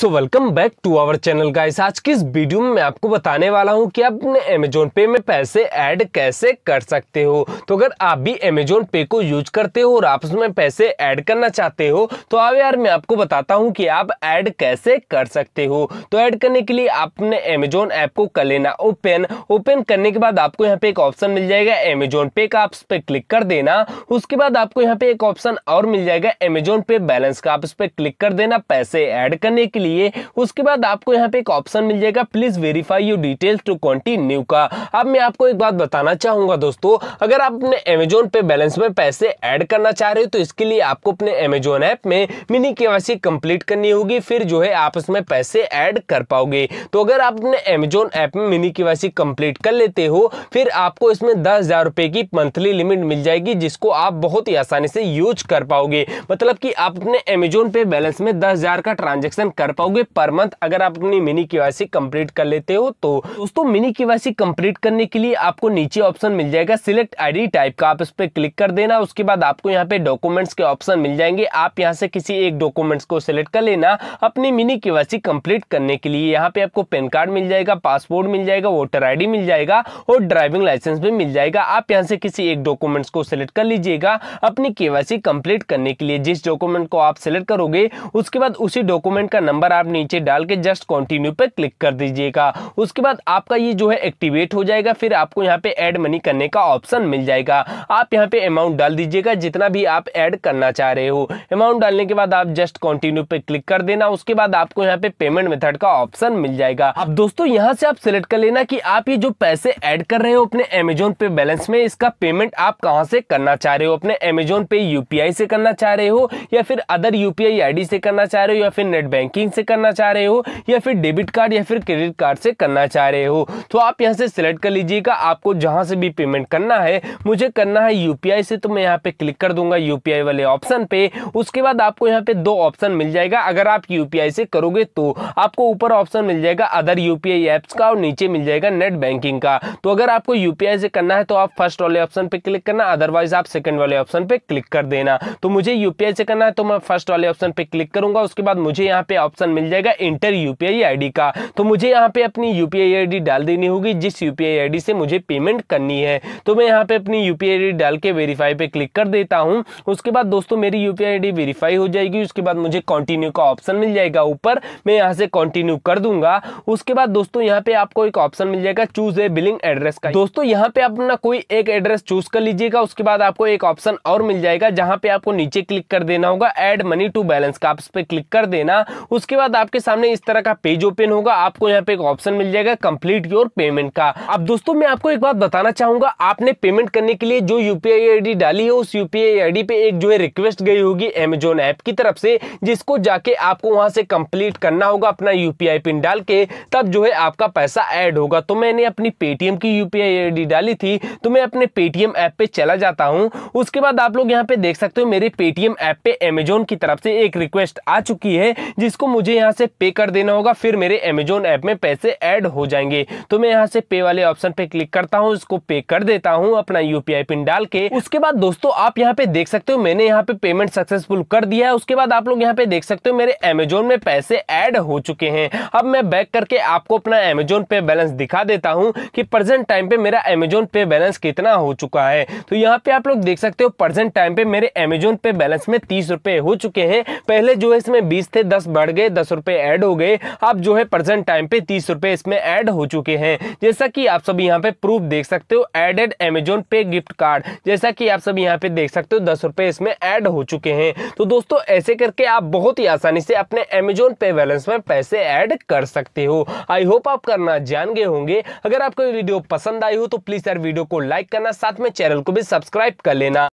so welcome back to our channel guys आज की इस वीडियो में मैं आपको बताने वाला हूं कि आप अपने अमेजोन पे में पैसे ऐड कैसे कर सकते हो तो अगर आप भी अमेजोन पे को यूज करते हो और आप उसमें पैसे ऐड करना चाहते हो तो आप यार मैं आपको बताता हूं कि आप ऐड कैसे कर सकते हो तो ऐड करने के लिए आप अपने अमेजोन ऐप को कर लेना ओपन ओपन करने के बाद आपको यहाँ पे एक ऑप्शन मिल जाएगा अमेजोन पे का आप उस पर क्लिक कर देना उसके बाद आपको यहाँ पे एक ऑप्शन और मिल जाएगा अमेजोन पे बैलेंस का आप उस पर क्लिक कर देना पैसे ऐड करने के लिए लिए उसके बाद आपको यहाँ पे एक ऑप्शन मिल जाएगा please verify you details to continue का अब मैं आपको एक बात बताना चाहूंगा दोस्तों अगर आप अपने अमेजोन पे बैलेंस में पैसे ऐड करना चाह रहे हो तो इसके लिए आपको अपने अमेजोन ऐप में मिनी के कंप्लीट करनी होगी फिर जो है आप उसमें पैसे ऐड कर पाओगे तो अगर आप अपने अमेजोन ऐप में मिनी के कंप्लीट कर लेते हो फिर आपको इसमें दस की मंथली लिमिट मिल जाएगी जिसको आप बहुत ही आसानी से यूज कर पाओगे मतलब कि आप अपने अमेजोन पे बैलेंस में दस हजार का ट्रांजेक्शन कर पाओगे पर मंथ अगर आप अपनी मिनी के कंप्लीट कर लेते हो तो दोस्तों मिनी केवासी कंप्लीट करने के लिए आपको नीचे ऑप्शन मिल जाएगा सिलेक्ट आईडी टाइप का आप इस पर क्लिक कर देना उसके बाद आपको यहाँ पे डॉक्यूमेंट्स के ऑप्शन मिल जाएंगे आप यहाँ से किसी एक डॉक्यूमेंट्स को सिलेक्ट कर लेना अपनी मिनी के कंप्लीट करने के लिए यहाँ पे आपको पैन कार्ड मिल जाएगा पासपोर्ट मिल जाएगा वोटर आई मिल जाएगा और ड्राइविंग लाइसेंस भी मिल जाएगा आप यहाँ से किसी एक डॉक्यूमेंट्स को सिलेक्ट कर लीजिएगा अपनी केवासी कंप्लीट करने के लिए जिस डॉक्यूमेंट को आप सिलेक्ट करोगे उसके बाद उसी डॉक्यूमेंट का नंबर नंबर आप नीचे डाल के जस्ट कंटिन्यू पे क्लिक कर दीजिएगा उसके बाद आपका ये जो है एक्टिवेट हो जाएगा फिर आपको यहाँ पे ऐड मनी करने का ऑप्शन मिल जाएगा आप यहाँ पे अमाउंट डाल दीजिएगा जितना भी आप ऐड करना चाह रहे हो अमाउंट डालने के बाद आप जस्ट कॉन्टिन्यू पे क्लिक कर देना उसके बाद आपको यहाँ पे पेमेंट मेथड का ऑप्शन मिल जाएगा अब दोस्तों यहाँ से आप सिलेक्ट कर लेना की आप ये जो पैसे एड कर रहे हो अपने अमेजोन पे बैलेंस में इसका पेमेंट आप कहाँ से करना चाह रहे हो अपने अमेजोन पे यूपीआई से करना चाह रहे हो या फिर अदर यूपीआई आईडी से करना चाह रहे हो या फिर नेट बैंकिंग से करना चाह रहे हो या फिर डेबिट कार्ड या फिर क्रेडिट कार्ड से करना चाह रहे हो तो आप यहाँ से सिलेक्ट कर लीजिएगा आपको जहाँ से भी पेमेंट करना है मुझे करना है यू से तो मैं यहाँ पे क्लिक कर दूंगा यू वाले ऑप्शन पे उसके बाद आपको यहाँ पे दो ऑप्शन मिल जाएगा अगर आप यू से करोगे तो आपको ऊपर ऑप्शन मिल जाएगा अदर यू ऐप्स का और नीचे मिल जाएगा नेट बैंकिंग का तो अगर आपको यू से करना है तो आप फर्स्ट वाले ऑप्शन पे क्लिक करना अदरवाइज आप सेकंड वाले ऑप्शन पे क्लिक कर देना तो मुझे यूपीआई से करना है तो मैं फर्स्ट वाले ऑप्शन पे क्लिक करूंगा उसके बाद मुझे यहाँ पे ऑप्शन ऑप्शन मिल जाएगा इंटर यूपीआई आईडी का तो मुझे यहाँ पे अपनी यूपीआई आईडी डाल देनी होगी जिस यूपीआई आईडी से मुझे पेमेंट करनी है तो मैं यहाँ पे अपनी यूपीआई आईडी डाल के वेरीफाई पे क्लिक कर देता हूँ उसके बाद दोस्तों मेरी यूपीआई आईडी वेरीफाई हो जाएगी उसके बाद मुझे कॉन्टिन्यू का ऑप्शन मिल जाएगा ऊपर मैं यहाँ से कॉन्टिन्यू कर दूंगा उसके बाद दोस्तों यहाँ पे आपको एक ऑप्शन मिल जाएगा चूज ए बिलिंग एड्रेस का दोस्तों यहाँ पे अपना कोई एक एड्रेस चूज कर लीजिएगा उसके बाद आपको एक ऑप्शन और मिल जाएगा जहां पे आपको नीचे क्लिक कर देना होगा एड मनी टू बैलेंस का आप इस पर क्लिक कर देना उसके बाद आपके सामने इस तरह का पेज ओपन होगा आपको यहाँ पे एक ऑप्शन मिल जाएगा कंप्लीट योर पेमेंट का अब दोस्तों मैं आपको एक बात बताना चाहूंगा आपने पेमेंट करने के लिए जो यूपीआई आईडी डाली है उस यूपीआई आईडी पे एक जो है रिक्वेस्ट गई होगी एमेजोन ऐप की तरफ से जिसको जाके आपको वहां से कंप्लीट करना होगा अपना यूपीआई पिन डाल के तब जो है आपका पैसा ऐड होगा तो मैंने अपनी पेटीएम की यूपीआई आईडी डाली थी तो मैं अपने पेटीएम ऐप पे चला जाता हूँ उसके बाद आप लोग यहाँ पे देख सकते हो मेरे पेटीएम ऐप पे एमेजोन की तरफ से एक रिक्वेस्ट आ चुकी है जिसको मुझे मुझे यहाँ से पे कर देना होगा फिर मेरे अमेजोन ऐप में पैसे ऐड हो जाएंगे तो मैं यहाँ से पे वाले ऑप्शन पे क्लिक करता हूँ उसको पे कर देता हूँ अपना यूपीआई पिन डाल के उसके बाद दोस्तों आप यहाँ पे देख सकते हो मैंने यहाँ पे पेमेंट सक्सेसफुल कर दिया है उसके बाद आप लोग यहाँ पे देख सकते हो मेरे अमेजोन में पैसे ऐड हो चुके हैं अब मैं बैक करके आपको अपना अमेजोन पे बैलेंस दिखा देता हूँ कि प्रेजेंट टाइम पे मेरा अमेजोन पे बैलेंस कितना हो चुका है तो यहाँ पे आप लोग देख सकते हो प्रेजेंट टाइम पे मेरे अमेजोन पे बैलेंस में तीस रुपए हो चुके हैं पहले जो है इसमें बीस थे दस बढ़ गए दस रुपए ऐड हो गए अब जो है प्रेजेंट टाइम पे तीस रुपए इसमें ऐड हो चुके हैं जैसा कि आप सभी यहाँ पे प्रूफ देख सकते हो एडेड एमेजोन पे गिफ्ट कार्ड जैसा कि आप सभी यहाँ पे देख सकते हो दस रुपए इसमें ऐड हो चुके हैं तो दोस्तों ऐसे करके आप बहुत ही आसानी से अपने अमेजोन पे बैलेंस में पैसे ऐड कर सकते हो आई होप आप करना जान गए होंगे अगर आपको वीडियो पसंद आई हो तो प्लीज़ यार वीडियो को लाइक करना साथ में चैनल को भी सब्सक्राइब कर लेना